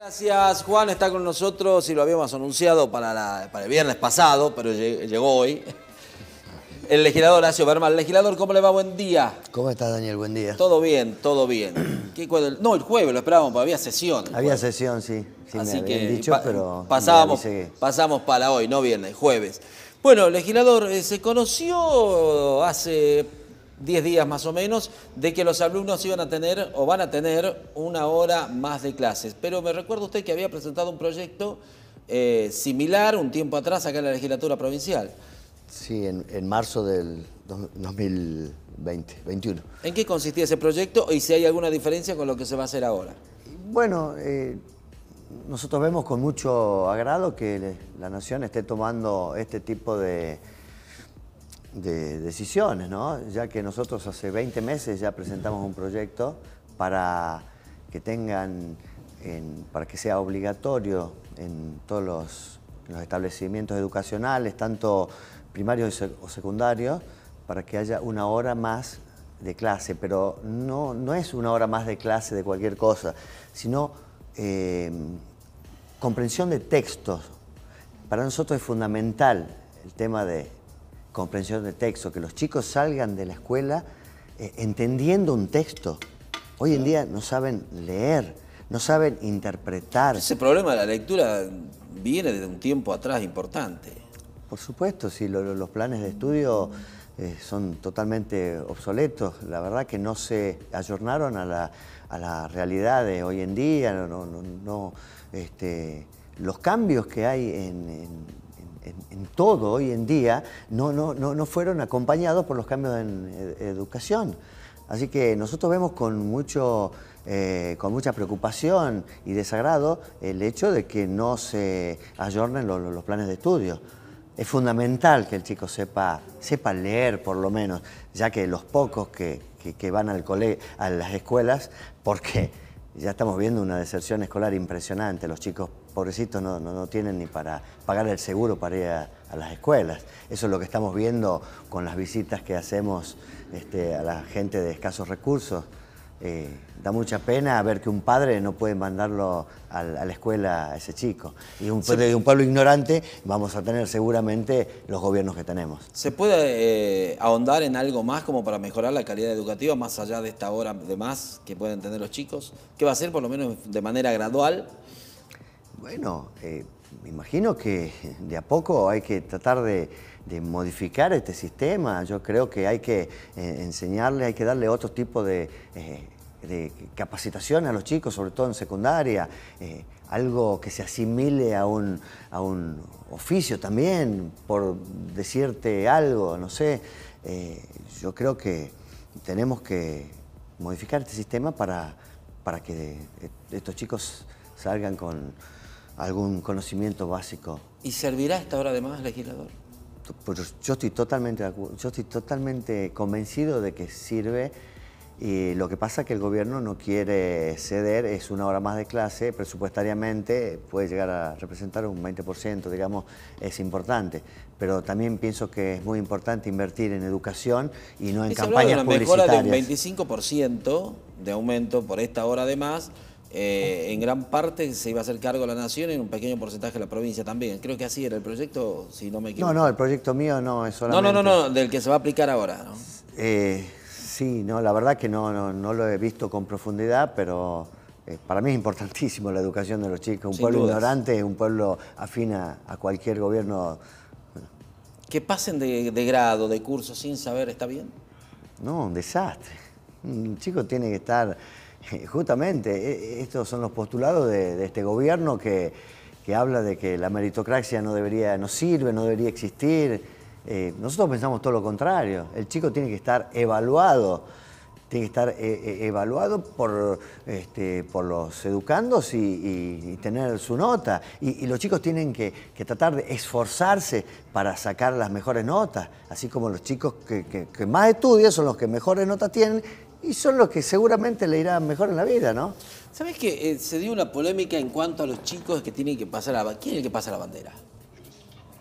Gracias, Juan está con nosotros y lo habíamos anunciado para, el viernes pasado, pero llegó hoy. El legislador Horacio Berman. Legislador, ¿cómo le va? Buen día. ¿Cómo está, Daniel? Buen día. Todo bien, todo bien. no, el jueves lo esperábamos, porque había sesión. Había sesión, sí. Así que pasamos para hoy, no viernes, jueves. Bueno, legislador, eh, se conoció hace 10 días más o menos, de que los alumnos iban a tener o van a tener una hora más de clases. Pero me recuerda usted que había presentado un proyecto eh, similar un tiempo atrás acá en la legislatura provincial. Sí, en, marzo del 2020, 21. ¿En qué consistía ese proyecto y si hay alguna diferencia con lo que se va a hacer ahora? Bueno, eh, nosotros vemos con mucho agrado que la Nación esté tomando este tipo de de decisiones, ¿no? ya que nosotros hace 20 meses ya presentamos un proyecto para que tengan, para que sea obligatorio en todos los, establecimientos educacionales, tanto primarios o secundarios, para que haya una hora más de clase, pero no, no es una hora más de clase de cualquier cosa, sino eh, comprensión de textos. Para nosotros es fundamental el tema de comprensión de texto, que los chicos salgan de la escuela eh, entendiendo un texto. Hoy en día no saben leer, no saben interpretar. Ese problema de la lectura viene de un tiempo atrás importante. Por supuesto, sí, los planes de estudio eh, son totalmente obsoletos, la verdad que no se ayornaron a la, a realidad de hoy en día, no, este, los cambios que hay en en, todo hoy en día, no, fueron acompañados por los cambios en eh, educación. Así que nosotros vemos eh, con, mucha preocupación y desagrado el hecho de que no se ayornen los, planes de estudio. Es fundamental que el chico sepa, sepa leer, por lo menos, ya que los pocos que, van al cole, a las escuelas, porque ya estamos viendo una deserción escolar impresionante. Los chicos pobrecitos no, no, tienen ni para pagar el seguro para ir a, las escuelas. Eso es lo que estamos viendo con las visitas que hacemos este, a la gente de escasos recursos eh, da mucha pena ver que un padre no puede mandarlo a, la escuela a ese chico. Y un, un pueblo ignorante vamos a tener seguramente los gobiernos que tenemos. ¿Se puede eh, ahondar en algo más como para mejorar la calidad educativa más allá de esta hora de más que pueden tener los chicos? ¿Qué va a ser por lo menos de manera gradual? Bueno, eh, me imagino que de a poco hay que tratar de, modificar este sistema. Yo creo que hay que eh, enseñarle, hay que darle otro tipo eh, de, capacitación a los chicos, sobre todo en secundaria. Eh, algo que se asimile a un, a un oficio también, por decirte algo, no sé. yo creo que tenemos que modificar este sistema para, para que estos chicos salgan con algún conocimiento básico. ¿Y servirá esta hora de más, legislador? Pues yo estoy totalmente, yo estoy totalmente convencido de que sirve. Y lo que pasa es que el gobierno no quiere ceder, es una hora más de clase, presupuestariamente puede llegar a representar un 20%, digamos, es importante. Pero también pienso que es muy importante invertir en educación y no en campañas de una publicitarias. mejora de un 25% de aumento por esta hora de más eh, en gran parte se iba a hacer cargo la nación y en un pequeño porcentaje la provincia también. Creo que así era el proyecto, si no me equivoco. No, no, el proyecto mío no es solamente... No, no, no, no del que se va a aplicar ahora. ¿no? Eh, sí, no, la verdad que no, no, lo he visto con profundidad, pero eh, para mí es importantísimo la educación de los chicos. Un pueblo ignorante es un pueblo afín a, cualquier gobierno. Que pasen de, de grado, de curso sin saber, ¿está bien? No, un desastre. Un chico tiene que estar Justamente, e, e, estos son los postulados de, este gobierno que, que, habla de que la meritocracia no debería, no sirve, no debería existir. Eh, nosotros pensamos todo lo contrario. El chico tiene que estar evaluado, tiene que estar eh, eh, evaluado por, este, por los educandos y, tener su nota. Y, los chicos tienen que, tratar de esforzarse para sacar las mejores notas, así como los chicos que, que más estudian son los que mejores notas tienen y son los que seguramente le irán mejor en la vida, ¿no? ¿Sabes que eh, se dio una polémica en cuanto a los chicos que tienen que pasar la bandera? ¿Quién es el que pasa la bandera?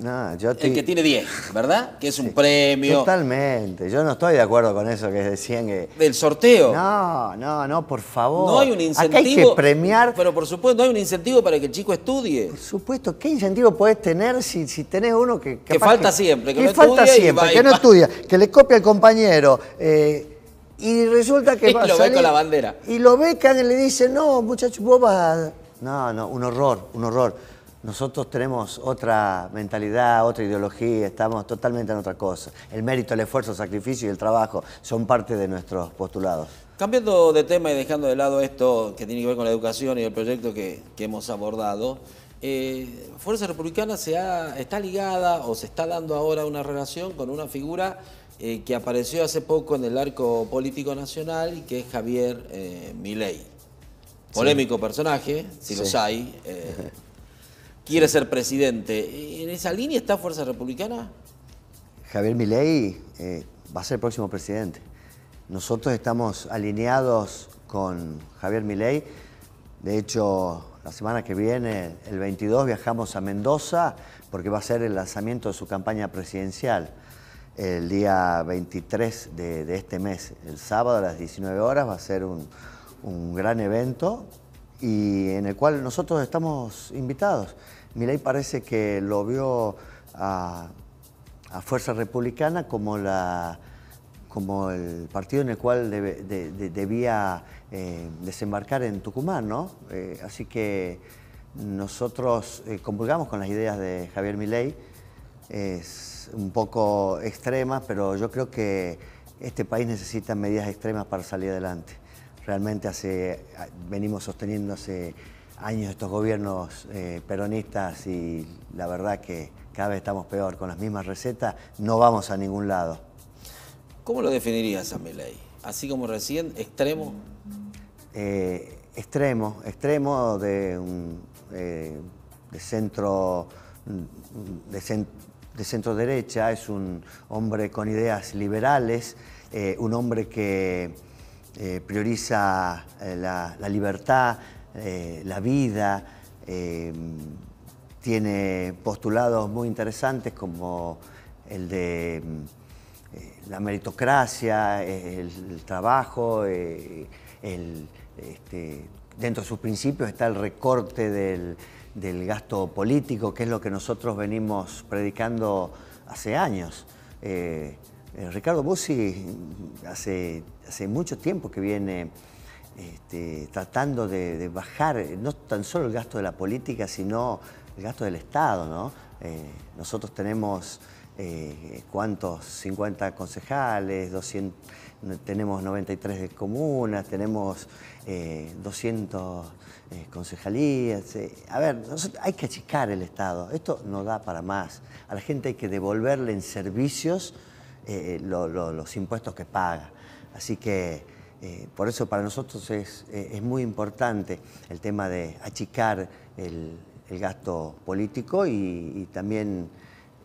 No, yo El que tiene 10, ¿verdad? Que es un premio. Totalmente. Yo no estoy de acuerdo con eso que decían que. Del sorteo. No, no, no, por favor. No hay un incentivo. Acá hay que premiar. Pero por supuesto, no hay un incentivo para que el chico estudie. Por supuesto, ¿qué incentivo podés tener si, tenés uno que. que falta siempre, que, no falta siempre, que no estudia, que le copia al compañero. Eh, y resulta que y lo ve con la bandera. Y lo becan y le dicen, no, muchachos, vos vas... No, no, un horror, un horror. Nosotros tenemos otra mentalidad, otra ideología, estamos totalmente en otra cosa. El mérito, el esfuerzo, el sacrificio y el trabajo son parte de nuestros postulados. Cambiando de tema y dejando de lado esto que tiene que ver con la educación y el proyecto que, que hemos abordado, eh, Fuerza Republicana se está ligada o se está dando ahora una relación con una figura eh, que apareció hace poco en el arco político nacional, y que es Javier eh, Milei. Polémico personaje, si los hay. Eh, quiere ser presidente. ¿E-, ¿En esa línea está Fuerza Republicana? Javier Milei va a ser el próximo presidente. Nosotros estamos alineados con Javier Milei. De hecho, la semana que viene, el 22, viajamos a Mendoza porque va a ser el lanzamiento de su campaña presidencial. El día 23 de, este mes, el sábado a las 19 horas, va a ser un, gran evento y en el cual nosotros estamos invitados. Milei parece que lo vio a Fuerza Republicana como la, como el partido en el cual debía eh, desembarcar en Tucumán, ¿no? Eh, así que nosotros eh, convulgamos con las ideas de Javier Milei, es un poco extrema, pero yo creo que este país necesita medidas extremas para salir adelante. Realmente hace, venimos sosteniendo hace años estos gobiernos peronistas y la verdad que cada vez estamos peor, con las mismas recetas no vamos a ningún lado. ¿Cómo lo definirías a Así como recién, extremo. Eh, extremo, extremo de, eh, centro mm, de, derecha, es un hombre con ideas liberales, eh, un hombre que prioriza la libertad, la vida, tiene postulados muy interesantes como el de mm, eh, la meritocracia, eh, el, trabajo, eh, este, dentro de sus principios está el recorte del, gasto político, que es lo que nosotros venimos predicando hace años. Ricardo Bussi hace, hace mucho tiempo que viene este, tratando de, bajar no tan solo el gasto de la política, sino el gasto del Estado. nosotros tenemos eh, cuántos, 50 concejales, 200, tenemos 93 de comunas, tenemos 200 eh, eh, concejalías. a ver, hay que achicar el Estado, esto no da para más. A la gente hay que devolverle en servicios los impuestos que paga. Así que por eso para nosotros es, muy importante el tema de achicar el, gasto político y también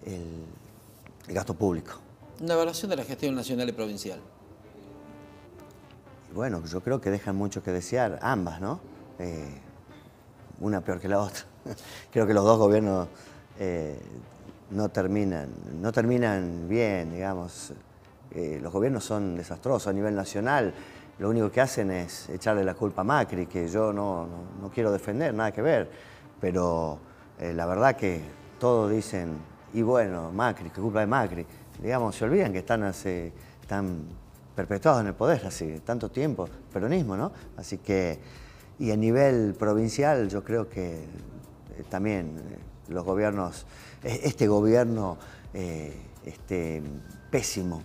el, el gasto público. Una evaluación de la gestión nacional y provincial. Bueno, yo creo que dejan mucho que desear, ambas, ¿no? Eh, una peor que la otra. creo que los dos gobiernos eh, no, terminan, no terminan bien, digamos. Eh, los gobiernos son desastrosos a nivel nacional. Lo único que hacen es echarle la culpa a Macri, que yo no quiero defender, nada que ver. Pero la verdad que todos dicen y bueno, Macri, ¿qué culpa de Macri. Digamos, se olvidan que están están perpetuados en el poder hace tanto tiempo, peronismo, ¿no? Así que, y a nivel provincial yo creo que eh, también eh, los gobiernos, eh, este gobierno este, pésimo,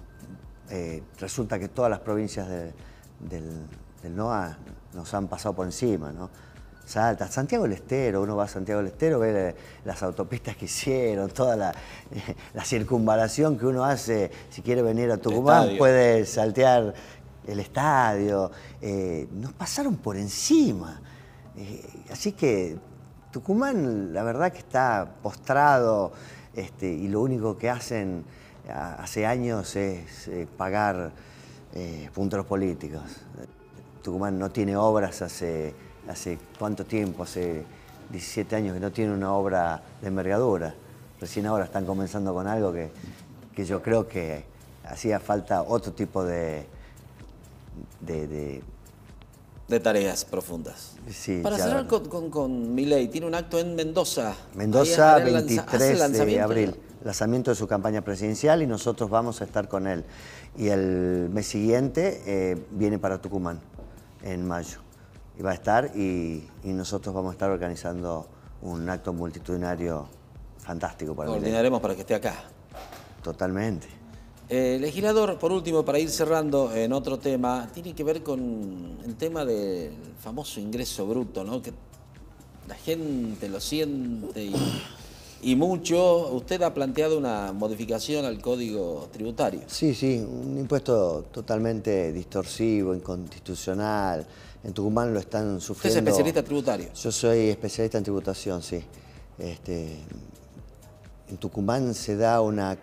resulta que todas las provincias del, del NOA nos han pasado por encima, ¿no? Salta, Santiago del Estero, uno va a Santiago del Estero, ve las autopistas que hicieron, toda la, circunvalación que uno hace, si quiere venir a Tucumán, puede saltear el estadio, eh, nos pasaron por encima. Eh, así que Tucumán, la verdad que está postrado este, y lo único que hacen hace años es eh, pagar puntos políticos. Tucumán no tiene obras hace hace cuánto tiempo, hace 17 años que no tiene una obra de envergadura. Recién ahora están comenzando con algo que, que yo creo que hacía falta otro tipo de... de, tareas profundas. Para cerrar con, con, tiene un acto en Mendoza. Mendoza, 23 de abril. lanzamiento de su campaña presidencial y nosotros vamos a estar con él. Y el mes siguiente eh, viene para Tucumán, en mayo va a estar y, nosotros vamos a estar organizando un acto multitudinario fantástico para Coordinaremos para que esté acá. Totalmente. Eh, legislador, por último, para ir cerrando en otro tema, tiene que ver con el tema del famoso ingreso bruto, ¿no? Que la gente lo siente y, y mucho. Usted ha planteado una modificación al código tributario. Sí, sí, un impuesto totalmente distorsivo, inconstitucional, en Tucumán lo están sufriendo. ¿Usted es especialista tributario? Yo soy especialista en tributación, sí. Este, en Tucumán se da una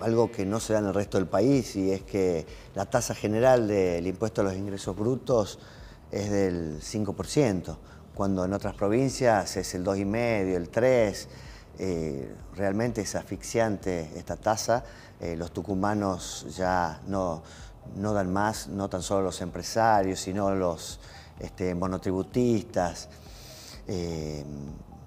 algo que no se da en el resto del país y es que la tasa general del impuesto a los ingresos brutos es del 5%, cuando en otras provincias es el 2,5%, el 3%. Eh, realmente es asfixiante esta tasa. Eh, los tucumanos ya no, no dan más, no tan solo los empresarios, sino los este, monotributistas. Eh,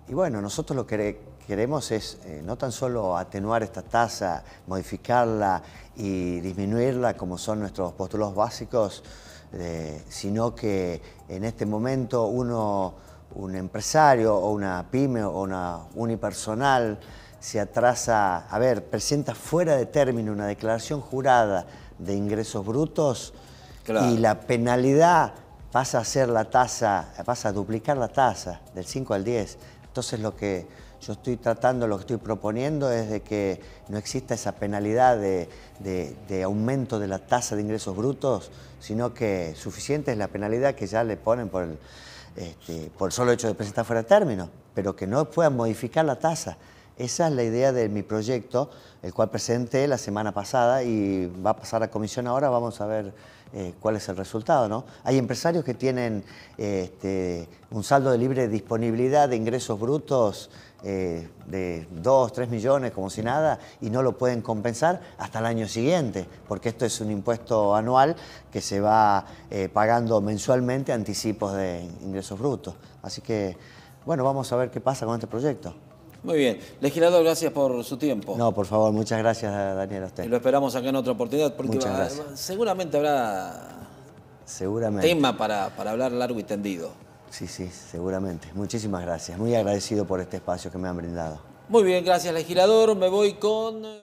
y bueno, nosotros lo que queremos es eh, no tan solo atenuar esta tasa, modificarla y disminuirla como son nuestros postulados básicos, eh, sino que en este momento uno, un empresario o una pyme o una unipersonal se atrasa, a ver, presenta fuera de término una declaración jurada de ingresos brutos y la penalidad pasa a ser la tasa, pasa a duplicar la tasa del 5 al 10. Entonces lo que yo estoy tratando, lo que estoy proponiendo es de que no exista esa penalidad de, aumento de la tasa de ingresos brutos, sino que suficiente es la penalidad que ya le ponen por el, este, por el solo hecho de presentar fuera de término, pero que no puedan modificar la tasa. Esa es la idea de mi proyecto, el cual presenté la semana pasada y va a pasar a comisión ahora, vamos a ver eh, cuál es el resultado. ¿no? Hay empresarios que tienen eh, este, un saldo de libre disponibilidad de ingresos brutos eh, de 2, 3 millones, como si nada, y no lo pueden compensar hasta el año siguiente, porque esto es un impuesto anual que se va pagando mensualmente anticipos de ingresos brutos. Así que, bueno, vamos a ver qué pasa con este proyecto. Muy bien. Legislador, gracias por su tiempo. No, por favor, muchas gracias, Daniel, a usted. lo esperamos acá en otra oportunidad porque muchas gracias. seguramente habrá seguramente. tema para, para hablar largo y tendido. Sí, sí, seguramente. Muchísimas gracias. Muy agradecido por este espacio que me han brindado. Muy bien, gracias, legislador. Me voy con...